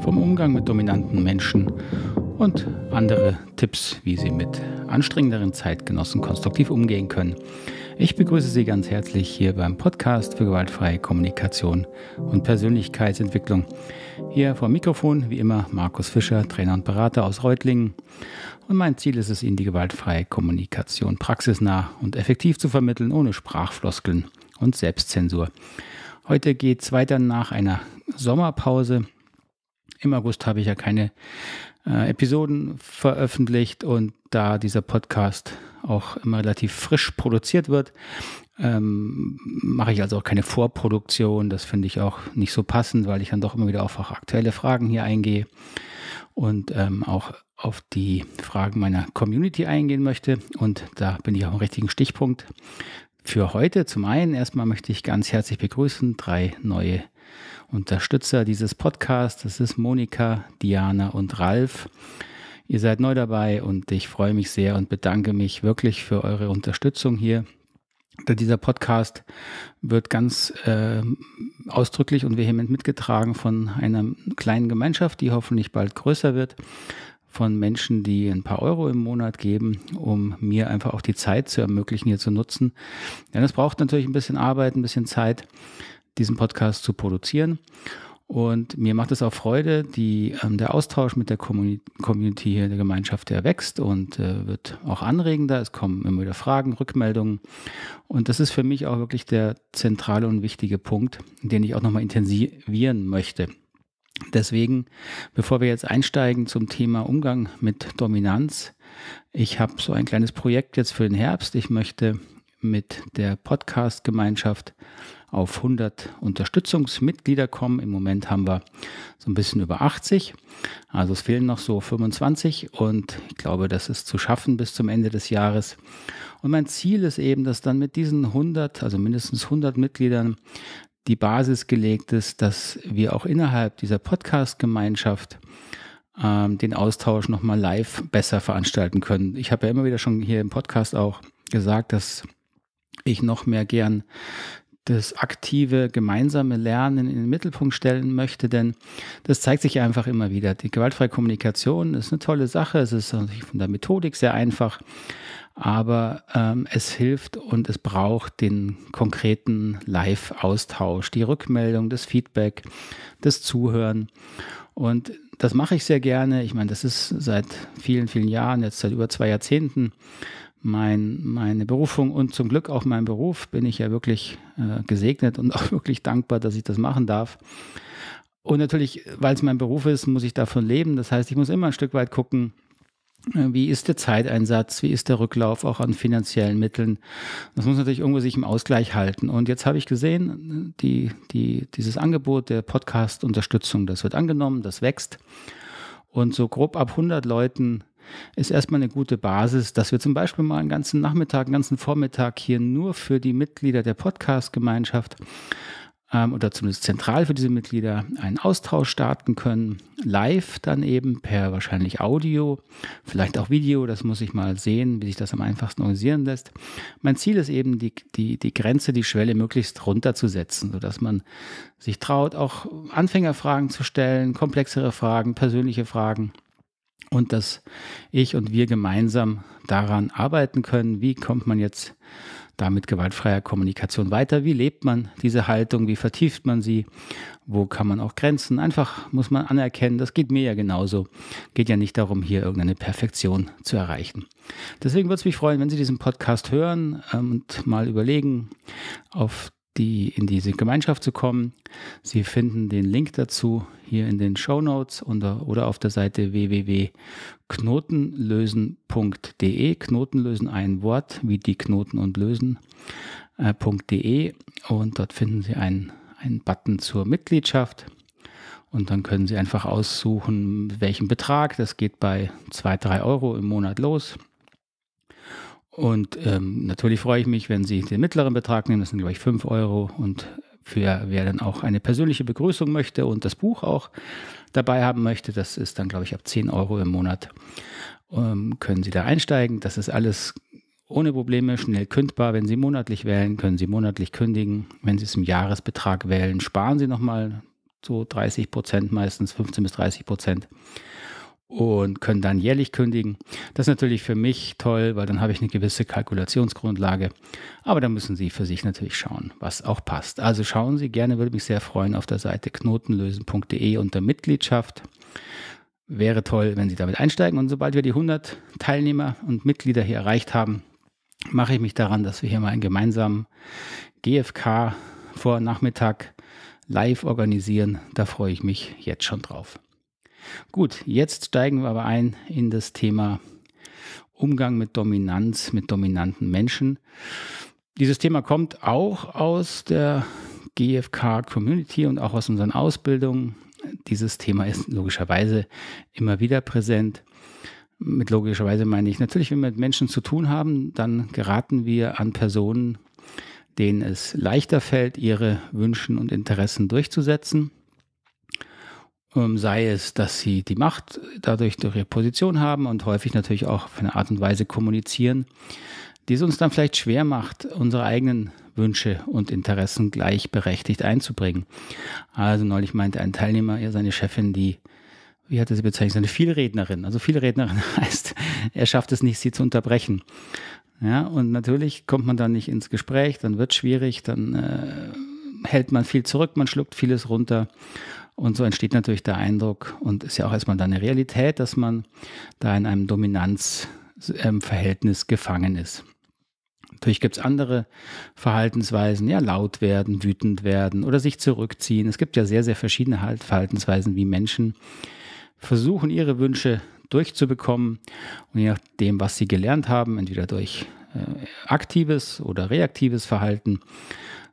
vom Umgang mit dominanten Menschen und andere Tipps, wie Sie mit anstrengenderen Zeitgenossen konstruktiv umgehen können. Ich begrüße Sie ganz herzlich hier beim Podcast für gewaltfreie Kommunikation und Persönlichkeitsentwicklung. Hier vor Mikrofon, wie immer, Markus Fischer, Trainer und Berater aus Reutlingen. Und mein Ziel ist es, Ihnen die gewaltfreie Kommunikation praxisnah und effektiv zu vermitteln, ohne Sprachfloskeln und Selbstzensur. Heute geht es weiter nach einer Sommerpause im August habe ich ja keine äh, Episoden veröffentlicht und da dieser Podcast auch immer relativ frisch produziert wird, ähm, mache ich also auch keine Vorproduktion. Das finde ich auch nicht so passend, weil ich dann doch immer wieder auf aktuelle Fragen hier eingehe und ähm, auch auf die Fragen meiner Community eingehen möchte. Und da bin ich auch am richtigen Stichpunkt für heute. Zum einen erstmal möchte ich ganz herzlich begrüßen drei neue Unterstützer dieses Podcasts. Das ist Monika, Diana und Ralf. Ihr seid neu dabei und ich freue mich sehr und bedanke mich wirklich für eure Unterstützung hier. Dieser Podcast wird ganz äh, ausdrücklich und vehement mitgetragen von einer kleinen Gemeinschaft, die hoffentlich bald größer wird, von Menschen, die ein paar Euro im Monat geben, um mir einfach auch die Zeit zu ermöglichen, hier zu nutzen. Denn es braucht natürlich ein bisschen Arbeit, ein bisschen Zeit, diesen Podcast zu produzieren. Und mir macht es auch Freude, die, ähm, der Austausch mit der Community hier, der Gemeinschaft, der wächst und äh, wird auch anregender. Es kommen immer wieder Fragen, Rückmeldungen. Und das ist für mich auch wirklich der zentrale und wichtige Punkt, den ich auch nochmal intensivieren möchte. Deswegen, bevor wir jetzt einsteigen zum Thema Umgang mit Dominanz, ich habe so ein kleines Projekt jetzt für den Herbst. Ich möchte mit der Podcast-Gemeinschaft auf 100 Unterstützungsmitglieder kommen. Im Moment haben wir so ein bisschen über 80. Also es fehlen noch so 25 und ich glaube, das ist zu schaffen bis zum Ende des Jahres. Und mein Ziel ist eben, dass dann mit diesen 100, also mindestens 100 Mitgliedern die Basis gelegt ist, dass wir auch innerhalb dieser Podcast-Gemeinschaft ähm, den Austausch nochmal live besser veranstalten können. Ich habe ja immer wieder schon hier im Podcast auch gesagt, dass ich noch mehr gern das aktive gemeinsame Lernen in den Mittelpunkt stellen möchte, denn das zeigt sich einfach immer wieder. Die gewaltfreie Kommunikation ist eine tolle Sache, es ist natürlich von der Methodik sehr einfach, aber ähm, es hilft und es braucht den konkreten Live-Austausch, die Rückmeldung, das Feedback, das Zuhören. Und das mache ich sehr gerne. Ich meine, das ist seit vielen, vielen Jahren, jetzt seit über zwei Jahrzehnten, mein, meine Berufung und zum Glück auch mein Beruf bin ich ja wirklich äh, gesegnet und auch wirklich dankbar, dass ich das machen darf. Und natürlich, weil es mein Beruf ist, muss ich davon leben. Das heißt, ich muss immer ein Stück weit gucken, äh, wie ist der Zeiteinsatz, wie ist der Rücklauf auch an finanziellen Mitteln. Das muss natürlich irgendwo sich im Ausgleich halten. Und jetzt habe ich gesehen, die, die, dieses Angebot der Podcast-Unterstützung, das wird angenommen, das wächst. Und so grob ab 100 Leuten ist erstmal eine gute Basis, dass wir zum Beispiel mal einen ganzen Nachmittag, einen ganzen Vormittag hier nur für die Mitglieder der Podcast-Gemeinschaft ähm, oder zumindest zentral für diese Mitglieder einen Austausch starten können. Live dann eben per wahrscheinlich Audio, vielleicht auch Video, das muss ich mal sehen, wie sich das am einfachsten organisieren lässt. Mein Ziel ist eben, die, die, die Grenze, die Schwelle möglichst runterzusetzen, sodass man sich traut, auch Anfängerfragen zu stellen, komplexere Fragen, persönliche Fragen und dass ich und wir gemeinsam daran arbeiten können, wie kommt man jetzt da mit gewaltfreier Kommunikation weiter, wie lebt man diese Haltung, wie vertieft man sie, wo kann man auch Grenzen, einfach muss man anerkennen, das geht mir ja genauso, geht ja nicht darum, hier irgendeine Perfektion zu erreichen. Deswegen würde es mich freuen, wenn Sie diesen Podcast hören ähm, und mal überlegen, auf die in diese Gemeinschaft zu kommen. Sie finden den Link dazu hier in den Show Notes oder auf der Seite www.knotenlösen.de. Knotenlösen ein Wort wie die Knoten und Lösen.de äh, und dort finden Sie einen, einen Button zur Mitgliedschaft. Und dann können Sie einfach aussuchen, welchen Betrag. Das geht bei 2, 3 Euro im Monat los. Und ähm, natürlich freue ich mich, wenn Sie den mittleren Betrag nehmen, das sind glaube ich, 5 Euro. Und für wer dann auch eine persönliche Begrüßung möchte und das Buch auch dabei haben möchte, das ist dann, glaube ich, ab 10 Euro im Monat, ähm, können Sie da einsteigen. Das ist alles ohne Probleme schnell kündbar. Wenn Sie monatlich wählen, können Sie monatlich kündigen. Wenn Sie es im Jahresbetrag wählen, sparen Sie nochmal so 30 Prozent, meistens 15 bis 30 Prozent und können dann jährlich kündigen. Das ist natürlich für mich toll, weil dann habe ich eine gewisse Kalkulationsgrundlage. Aber da müssen Sie für sich natürlich schauen, was auch passt. Also schauen Sie gerne, würde mich sehr freuen, auf der Seite knotenlösen.de unter Mitgliedschaft. Wäre toll, wenn Sie damit einsteigen. Und sobald wir die 100 Teilnehmer und Mitglieder hier erreicht haben, mache ich mich daran, dass wir hier mal einen gemeinsamen GFK vor Nachmittag live organisieren. Da freue ich mich jetzt schon drauf. Gut, jetzt steigen wir aber ein in das Thema Umgang mit Dominanz, mit dominanten Menschen. Dieses Thema kommt auch aus der GFK-Community und auch aus unseren Ausbildungen. Dieses Thema ist logischerweise immer wieder präsent. Mit logischerweise meine ich natürlich, wenn wir mit Menschen zu tun haben, dann geraten wir an Personen, denen es leichter fällt, ihre Wünschen und Interessen durchzusetzen. Ähm, sei es, dass sie die Macht dadurch durch ihre Position haben und häufig natürlich auch auf eine Art und Weise kommunizieren, die es uns dann vielleicht schwer macht, unsere eigenen Wünsche und Interessen gleichberechtigt einzubringen. Also neulich meinte ein Teilnehmer, ja, seine Chefin, die, wie hat er sie bezeichnet, seine Vielrednerin. Also Vielrednerin heißt, er schafft es nicht, sie zu unterbrechen. Ja, und natürlich kommt man dann nicht ins Gespräch, dann wird es schwierig, dann äh, hält man viel zurück, man schluckt vieles runter und so entsteht natürlich der Eindruck und ist ja auch erstmal dann eine Realität, dass man da in einem Dominanzverhältnis ähm, gefangen ist. Natürlich gibt es andere Verhaltensweisen, ja, laut werden, wütend werden oder sich zurückziehen. Es gibt ja sehr, sehr verschiedene halt-, Verhaltensweisen, wie Menschen versuchen, ihre Wünsche durchzubekommen. Und je nachdem, was sie gelernt haben, entweder durch äh, aktives oder reaktives Verhalten,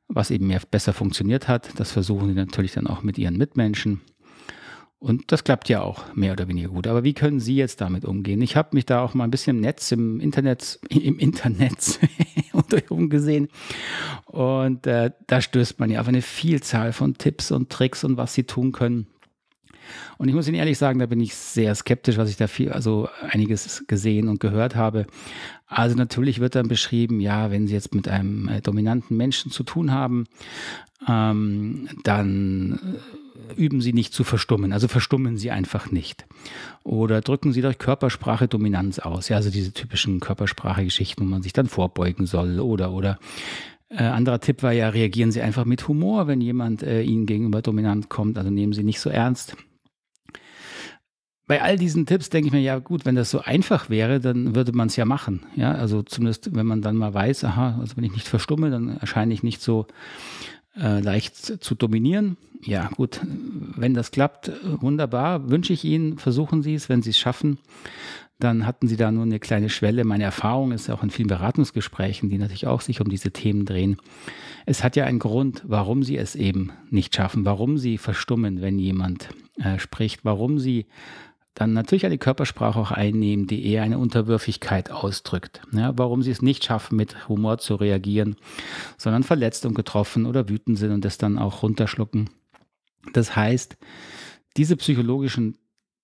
was eben mehr besser funktioniert hat. Das versuchen sie natürlich dann auch mit ihren Mitmenschen. Und das klappt ja auch mehr oder weniger gut. Aber wie können Sie jetzt damit umgehen? Ich habe mich da auch mal ein bisschen im Netz, im Internet, im Internet umgesehen. Und äh, da stößt man ja auf eine Vielzahl von Tipps und Tricks und was Sie tun können. Und ich muss Ihnen ehrlich sagen, da bin ich sehr skeptisch, was ich da viel, also einiges gesehen und gehört habe. Also natürlich wird dann beschrieben, ja, wenn Sie jetzt mit einem äh, dominanten Menschen zu tun haben, ähm, dann äh, üben Sie nicht zu verstummen, also verstummen Sie einfach nicht. Oder drücken Sie durch Körpersprache Dominanz aus, ja, also diese typischen Körpersprache-Geschichten, wo man sich dann vorbeugen soll oder, oder. Äh, anderer Tipp war ja, reagieren Sie einfach mit Humor, wenn jemand äh, Ihnen gegenüber dominant kommt, also nehmen Sie nicht so ernst bei all diesen Tipps denke ich mir, ja gut, wenn das so einfach wäre, dann würde man es ja machen. Ja, also zumindest, wenn man dann mal weiß, aha, also wenn ich nicht verstumme, dann erscheine ich nicht so äh, leicht zu dominieren. Ja, gut, wenn das klappt, wunderbar, wünsche ich Ihnen, versuchen Sie es, wenn Sie es schaffen. Dann hatten Sie da nur eine kleine Schwelle. Meine Erfahrung ist auch in vielen Beratungsgesprächen, die natürlich auch sich um diese Themen drehen. Es hat ja einen Grund, warum Sie es eben nicht schaffen, warum Sie verstummen, wenn jemand äh, spricht, warum Sie dann natürlich eine Körpersprache auch einnehmen, die eher eine Unterwürfigkeit ausdrückt. Ja, warum sie es nicht schaffen, mit Humor zu reagieren, sondern verletzt und getroffen oder wütend sind und das dann auch runterschlucken. Das heißt, diese psychologischen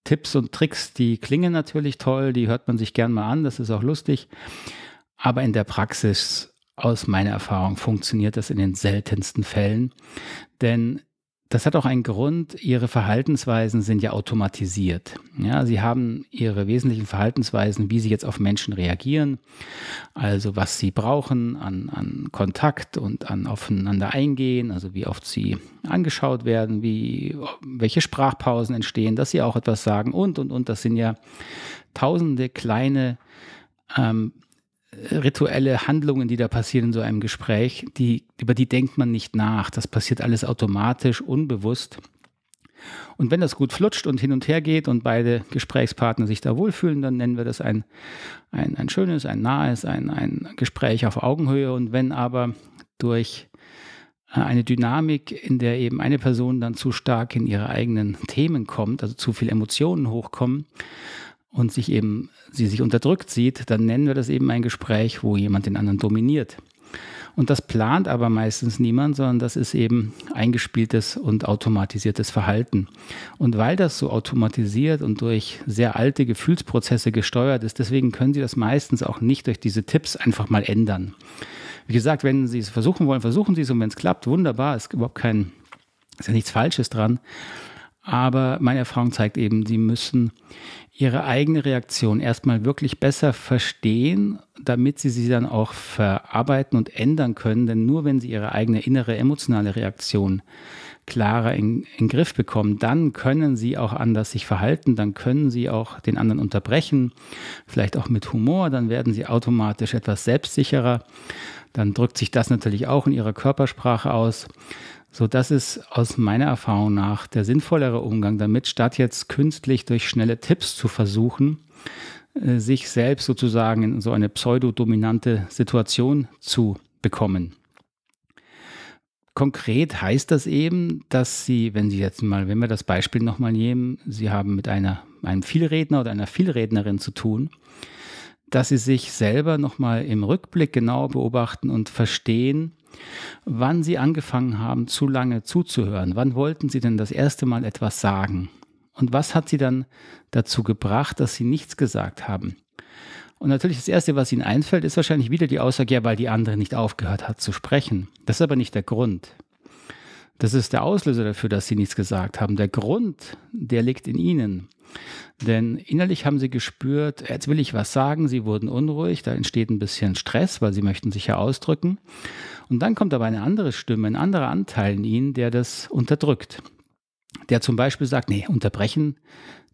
Tipps und Tricks, die klingen natürlich toll, die hört man sich gern mal an, das ist auch lustig. Aber in der Praxis, aus meiner Erfahrung, funktioniert das in den seltensten Fällen. Denn das hat auch einen Grund, ihre Verhaltensweisen sind ja automatisiert. Ja, sie haben ihre wesentlichen Verhaltensweisen, wie sie jetzt auf Menschen reagieren, also was sie brauchen an, an Kontakt und an aufeinander eingehen, also wie oft sie angeschaut werden, wie, welche Sprachpausen entstehen, dass sie auch etwas sagen und, und, und. Das sind ja tausende kleine ähm, rituelle Handlungen, die da passieren in so einem Gespräch, die, über die denkt man nicht nach. Das passiert alles automatisch, unbewusst. Und wenn das gut flutscht und hin und her geht und beide Gesprächspartner sich da wohlfühlen, dann nennen wir das ein, ein, ein schönes, ein nahes, ein, ein Gespräch auf Augenhöhe. Und wenn aber durch äh, eine Dynamik, in der eben eine Person dann zu stark in ihre eigenen Themen kommt, also zu viele Emotionen hochkommen, und sich eben sie sich unterdrückt sieht, dann nennen wir das eben ein Gespräch, wo jemand den anderen dominiert. Und das plant aber meistens niemand, sondern das ist eben eingespieltes und automatisiertes Verhalten. Und weil das so automatisiert und durch sehr alte Gefühlsprozesse gesteuert ist, deswegen können Sie das meistens auch nicht durch diese Tipps einfach mal ändern. Wie gesagt, wenn Sie es versuchen wollen, versuchen Sie es und wenn es klappt, wunderbar, ist überhaupt kein, ist ja nichts Falsches dran. Aber meine Erfahrung zeigt eben, sie müssen ihre eigene Reaktion erstmal wirklich besser verstehen, damit sie sie dann auch verarbeiten und ändern können. Denn nur wenn sie ihre eigene innere emotionale Reaktion klarer in, in Griff bekommen, dann können sie auch anders sich verhalten, dann können sie auch den anderen unterbrechen, vielleicht auch mit Humor, dann werden sie automatisch etwas selbstsicherer. Dann drückt sich das natürlich auch in ihrer Körpersprache aus. So, das ist aus meiner Erfahrung nach der sinnvollere Umgang damit, statt jetzt künstlich durch schnelle Tipps zu versuchen, äh, sich selbst sozusagen in so eine pseudodominante Situation zu bekommen. Konkret heißt das eben, dass Sie, wenn Sie jetzt mal, wenn wir das Beispiel nochmal nehmen, Sie haben mit einer, einem Vielredner oder einer Vielrednerin zu tun, dass Sie sich selber nochmal im Rückblick genau beobachten und verstehen, wann Sie angefangen haben, zu lange zuzuhören. Wann wollten Sie denn das erste Mal etwas sagen? Und was hat Sie dann dazu gebracht, dass Sie nichts gesagt haben? Und natürlich das Erste, was Ihnen einfällt, ist wahrscheinlich wieder die Aussage, ja, weil die andere nicht aufgehört hat zu sprechen. Das ist aber nicht der Grund. Das ist der Auslöser dafür, dass Sie nichts gesagt haben. Der Grund, der liegt in Ihnen. Denn innerlich haben sie gespürt, jetzt will ich was sagen, sie wurden unruhig, da entsteht ein bisschen Stress, weil sie möchten sich ja ausdrücken. Und dann kommt aber eine andere Stimme, ein anderer Anteil in ihnen, der das unterdrückt. Der zum Beispiel sagt, nee, unterbrechen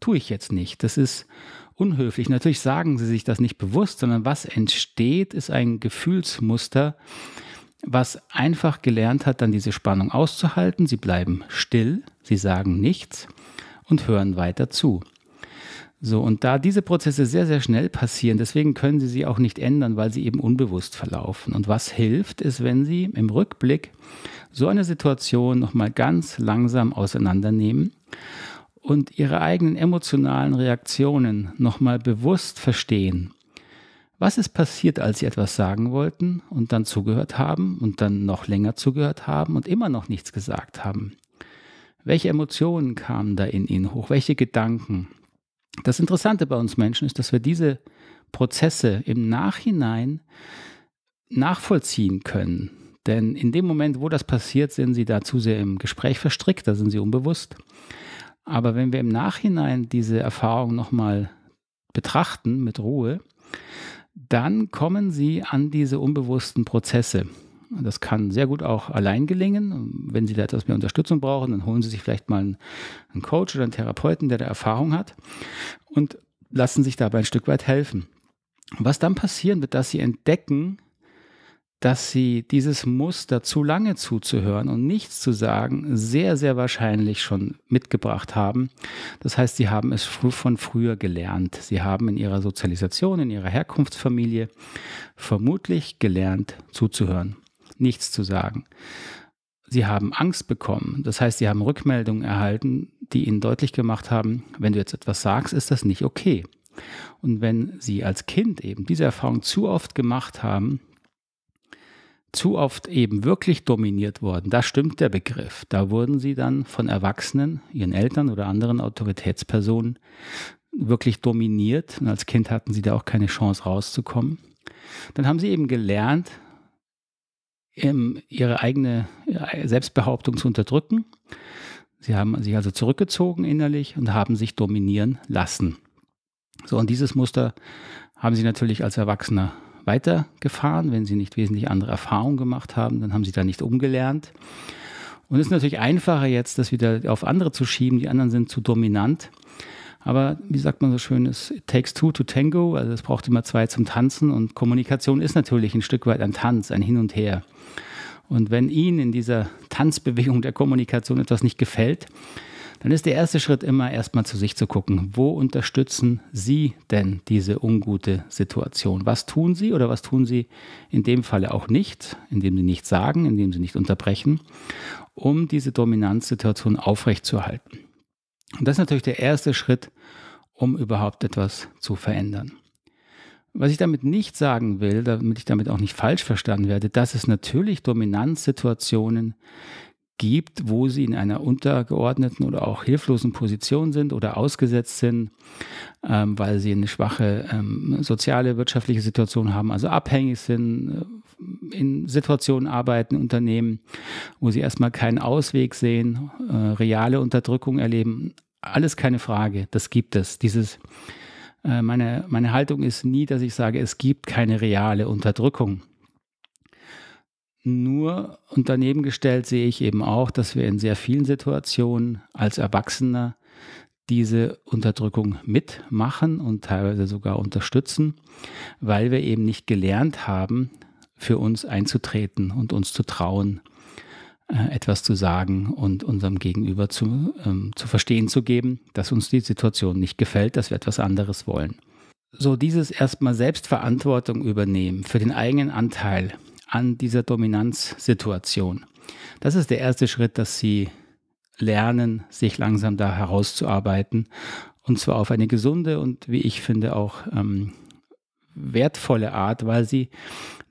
tue ich jetzt nicht. Das ist unhöflich. Natürlich sagen sie sich das nicht bewusst, sondern was entsteht, ist ein Gefühlsmuster, was einfach gelernt hat, dann diese Spannung auszuhalten. Sie bleiben still, sie sagen nichts und hören weiter zu. So, und da diese Prozesse sehr, sehr schnell passieren, deswegen können Sie sie auch nicht ändern, weil sie eben unbewusst verlaufen. Und was hilft, ist, wenn Sie im Rückblick so eine Situation nochmal ganz langsam auseinandernehmen und Ihre eigenen emotionalen Reaktionen nochmal bewusst verstehen. Was ist passiert, als Sie etwas sagen wollten und dann zugehört haben und dann noch länger zugehört haben und immer noch nichts gesagt haben? Welche Emotionen kamen da in Ihnen hoch? Welche Gedanken? Das Interessante bei uns Menschen ist, dass wir diese Prozesse im Nachhinein nachvollziehen können. Denn in dem Moment, wo das passiert, sind sie da zu sehr im Gespräch verstrickt, da sind sie unbewusst. Aber wenn wir im Nachhinein diese Erfahrung nochmal betrachten mit Ruhe, dann kommen sie an diese unbewussten Prozesse. Das kann sehr gut auch allein gelingen. Wenn Sie da etwas mehr Unterstützung brauchen, dann holen Sie sich vielleicht mal einen, Coach oder einen Therapeuten, der da Erfahrung hat und lassen sich dabei ein Stück weit helfen. Was dann passieren wird, dass Sie entdecken, dass sie dieses Muster zu lange zuzuhören und nichts zu sagen sehr, sehr wahrscheinlich schon mitgebracht haben. Das heißt, sie haben es von früher gelernt. Sie haben in ihrer Sozialisation, in ihrer Herkunftsfamilie vermutlich gelernt zuzuhören nichts zu sagen. Sie haben Angst bekommen. Das heißt, sie haben Rückmeldungen erhalten, die ihnen deutlich gemacht haben, wenn du jetzt etwas sagst, ist das nicht okay. Und wenn sie als Kind eben diese Erfahrung zu oft gemacht haben, zu oft eben wirklich dominiert worden, da stimmt der Begriff. Da wurden sie dann von Erwachsenen, ihren Eltern oder anderen Autoritätspersonen wirklich dominiert. Und als Kind hatten sie da auch keine Chance rauszukommen. Dann haben sie eben gelernt, ähm, ihre eigene Selbstbehauptung zu unterdrücken. Sie haben sich also zurückgezogen innerlich und haben sich dominieren lassen. So, und dieses Muster haben sie natürlich als Erwachsener weitergefahren. Wenn sie nicht wesentlich andere Erfahrungen gemacht haben, dann haben sie da nicht umgelernt. Und es ist natürlich einfacher jetzt, das wieder auf andere zu schieben. Die anderen sind zu dominant. Aber wie sagt man so schön, es takes two to tango, also es braucht immer zwei zum Tanzen und Kommunikation ist natürlich ein Stück weit ein Tanz, ein Hin und Her. Und wenn Ihnen in dieser Tanzbewegung der Kommunikation etwas nicht gefällt, dann ist der erste Schritt immer erstmal zu sich zu gucken, wo unterstützen Sie denn diese ungute Situation? Was tun Sie oder was tun Sie in dem Falle auch nicht, indem Sie nichts sagen, indem Sie nicht unterbrechen, um diese Dominanzsituation aufrechtzuerhalten? Und das ist natürlich der erste Schritt, um überhaupt etwas zu verändern. Was ich damit nicht sagen will, damit ich damit auch nicht falsch verstanden werde, dass es natürlich Dominanzsituationen gibt, wo sie in einer untergeordneten oder auch hilflosen Position sind oder ausgesetzt sind, ähm, weil sie eine schwache ähm, soziale, wirtschaftliche Situation haben, also abhängig sind in Situationen arbeiten, Unternehmen, wo sie erstmal keinen Ausweg sehen, äh, reale Unterdrückung erleben. Alles keine Frage, das gibt es. Dieses, äh, meine, meine Haltung ist nie, dass ich sage, es gibt keine reale Unterdrückung. Nur und daneben gestellt sehe ich eben auch, dass wir in sehr vielen Situationen als Erwachsener diese Unterdrückung mitmachen und teilweise sogar unterstützen, weil wir eben nicht gelernt haben, für uns einzutreten und uns zu trauen, äh, etwas zu sagen und unserem Gegenüber zu, ähm, zu verstehen zu geben, dass uns die Situation nicht gefällt, dass wir etwas anderes wollen. So dieses erstmal Selbstverantwortung übernehmen für den eigenen Anteil an dieser Dominanzsituation. Das ist der erste Schritt, dass Sie lernen, sich langsam da herauszuarbeiten und zwar auf eine gesunde und wie ich finde auch ähm, wertvolle Art, weil sie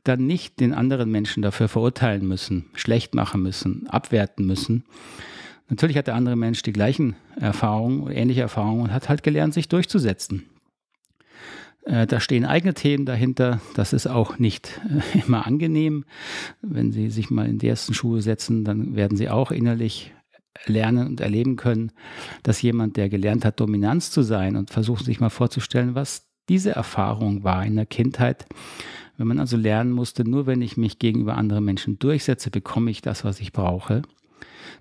dann nicht den anderen Menschen dafür verurteilen müssen, schlecht machen müssen, abwerten müssen. Natürlich hat der andere Mensch die gleichen Erfahrungen, ähnliche Erfahrungen und hat halt gelernt, sich durchzusetzen. Äh, da stehen eigene Themen dahinter. Das ist auch nicht äh, immer angenehm. Wenn Sie sich mal in die ersten Schuhe setzen, dann werden Sie auch innerlich lernen und erleben können, dass jemand, der gelernt hat, Dominanz zu sein und versucht sich mal vorzustellen, was diese Erfahrung war in der Kindheit, wenn man also lernen musste, nur wenn ich mich gegenüber anderen Menschen durchsetze, bekomme ich das, was ich brauche.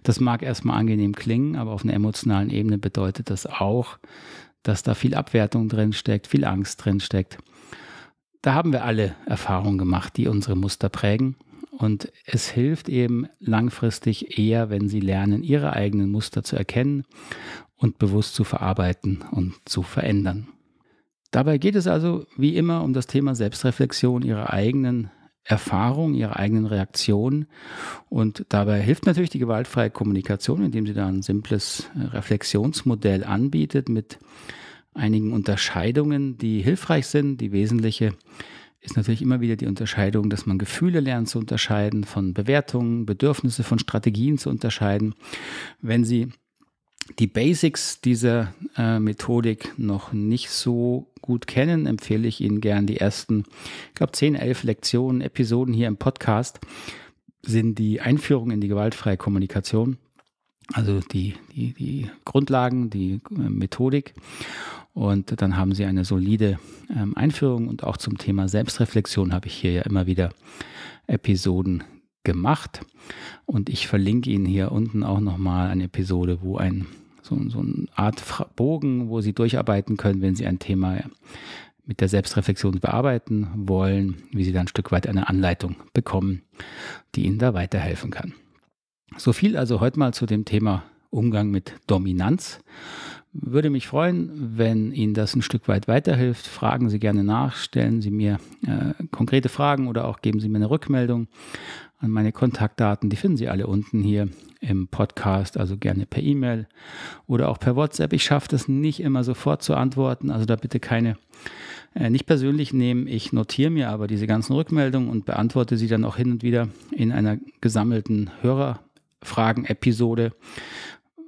Das mag erstmal angenehm klingen, aber auf einer emotionalen Ebene bedeutet das auch, dass da viel Abwertung drin steckt, viel Angst drin steckt. Da haben wir alle Erfahrungen gemacht, die unsere Muster prägen. Und es hilft eben langfristig eher, wenn sie lernen, ihre eigenen Muster zu erkennen und bewusst zu verarbeiten und zu verändern. Dabei geht es also wie immer um das Thema Selbstreflexion ihrer eigenen Erfahrung, ihre eigenen Reaktionen. Und dabei hilft natürlich die gewaltfreie Kommunikation, indem sie da ein simples äh, Reflexionsmodell anbietet mit einigen Unterscheidungen, die hilfreich sind. Die wesentliche ist natürlich immer wieder die Unterscheidung, dass man Gefühle lernt zu unterscheiden, von Bewertungen, Bedürfnisse, von Strategien zu unterscheiden. Wenn Sie die Basics dieser äh, Methodik noch nicht so gut kennen, empfehle ich Ihnen gern die ersten, ich glaube, 10, 11 Lektionen, Episoden hier im Podcast sind die Einführung in die gewaltfreie Kommunikation, also die, die, die Grundlagen, die äh, Methodik. Und dann haben Sie eine solide ähm, Einführung und auch zum Thema Selbstreflexion habe ich hier ja immer wieder Episoden, gemacht. Und ich verlinke Ihnen hier unten auch nochmal eine Episode, wo ein so, so eine Art Bogen, wo Sie durcharbeiten können, wenn Sie ein Thema mit der Selbstreflexion bearbeiten wollen, wie Sie dann ein Stück weit eine Anleitung bekommen, die Ihnen da weiterhelfen kann. So viel also heute mal zu dem Thema Umgang mit Dominanz. Würde mich freuen, wenn Ihnen das ein Stück weit weiterhilft. Fragen Sie gerne nach, stellen Sie mir äh, konkrete Fragen oder auch geben Sie mir eine Rückmeldung an meine Kontaktdaten, die finden Sie alle unten hier im Podcast, also gerne per E-Mail oder auch per WhatsApp. Ich schaffe das nicht immer sofort zu antworten, also da bitte keine, äh, nicht persönlich nehmen. Ich notiere mir aber diese ganzen Rückmeldungen und beantworte sie dann auch hin und wieder in einer gesammelten Hörerfragen-Episode,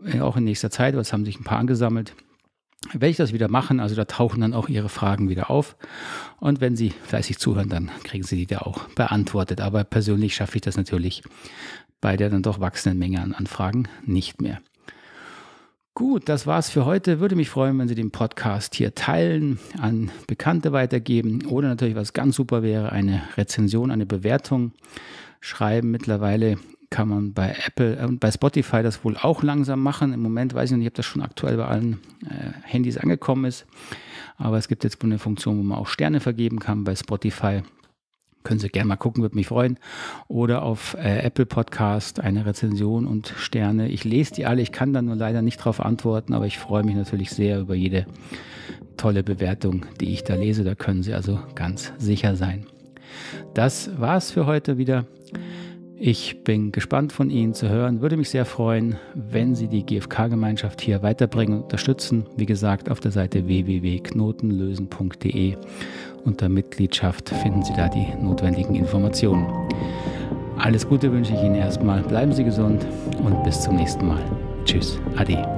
äh, auch in nächster Zeit, weil es haben sich ein paar angesammelt werde ich das wieder machen. Also da tauchen dann auch Ihre Fragen wieder auf. Und wenn Sie fleißig zuhören, dann kriegen Sie die da auch beantwortet. Aber persönlich schaffe ich das natürlich bei der dann doch wachsenden Menge an Anfragen nicht mehr. Gut, das war's für heute. Würde mich freuen, wenn Sie den Podcast hier teilen, an Bekannte weitergeben oder natürlich, was ganz super wäre, eine Rezension, eine Bewertung schreiben. Mittlerweile kann man bei Apple und äh, bei Spotify das wohl auch langsam machen. Im Moment weiß ich nicht, ob das schon aktuell bei allen äh, Handys angekommen ist. Aber es gibt jetzt eine Funktion, wo man auch Sterne vergeben kann bei Spotify. Können Sie gerne mal gucken, würde mich freuen. Oder auf äh, Apple Podcast eine Rezension und Sterne. Ich lese die alle, ich kann da nur leider nicht drauf antworten, aber ich freue mich natürlich sehr über jede tolle Bewertung, die ich da lese. Da können Sie also ganz sicher sein. Das war's für heute wieder. Ich bin gespannt von Ihnen zu hören. Würde mich sehr freuen, wenn Sie die GFK-Gemeinschaft hier weiterbringen und unterstützen. Wie gesagt, auf der Seite www.knotenlösen.de unter Mitgliedschaft finden Sie da die notwendigen Informationen. Alles Gute wünsche ich Ihnen erstmal. Bleiben Sie gesund und bis zum nächsten Mal. Tschüss, Ade.